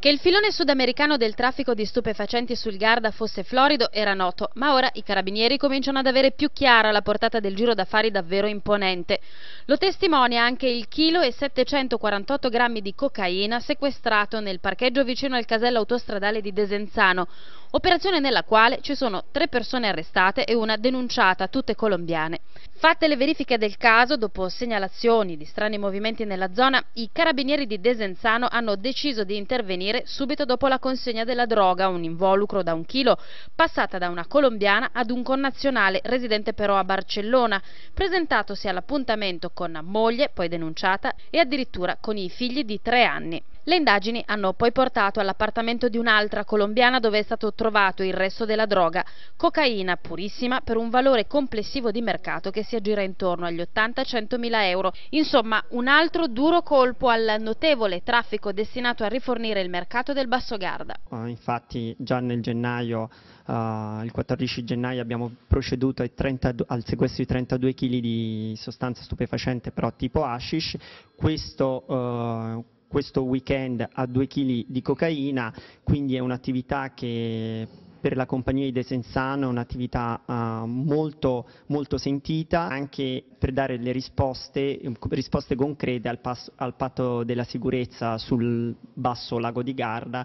Che il filone sudamericano del traffico di stupefacenti sul Garda fosse florido era noto, ma ora i carabinieri cominciano ad avere più chiara la portata del giro d'affari davvero imponente. Lo testimonia anche il chilo e 748 grammi di cocaina sequestrato nel parcheggio vicino al casello autostradale di Desenzano, operazione nella quale ci sono tre persone arrestate e una denunciata, tutte colombiane. Fatte le verifiche del caso, dopo segnalazioni di strani movimenti nella zona, i carabinieri di Desenzano hanno deciso di intervenire subito dopo la consegna della droga, un involucro da un chilo, passata da una colombiana ad un connazionale residente però a Barcellona, presentatosi all'appuntamento con moglie, poi denunciata, e addirittura con i figli di tre anni. Le indagini hanno poi portato all'appartamento di un'altra colombiana dove è stato trovato il resto della droga, cocaina purissima per un valore complessivo di mercato che si aggira intorno agli 80-100 mila euro. Insomma, un altro duro colpo al notevole traffico destinato a rifornire il mercato del Bassogarda. Ah, infatti già nel gennaio, uh, il 14 gennaio, abbiamo proceduto 30, al sequestro di 32 kg di sostanza stupefacente però tipo hashish. Questo, uh, questo weekend a 2 kg di cocaina, quindi è un'attività che per la compagnia di Desensano è un'attività uh, molto, molto, sentita anche per dare le risposte, risposte concrete al, passo, al patto della sicurezza sul basso lago di Garda.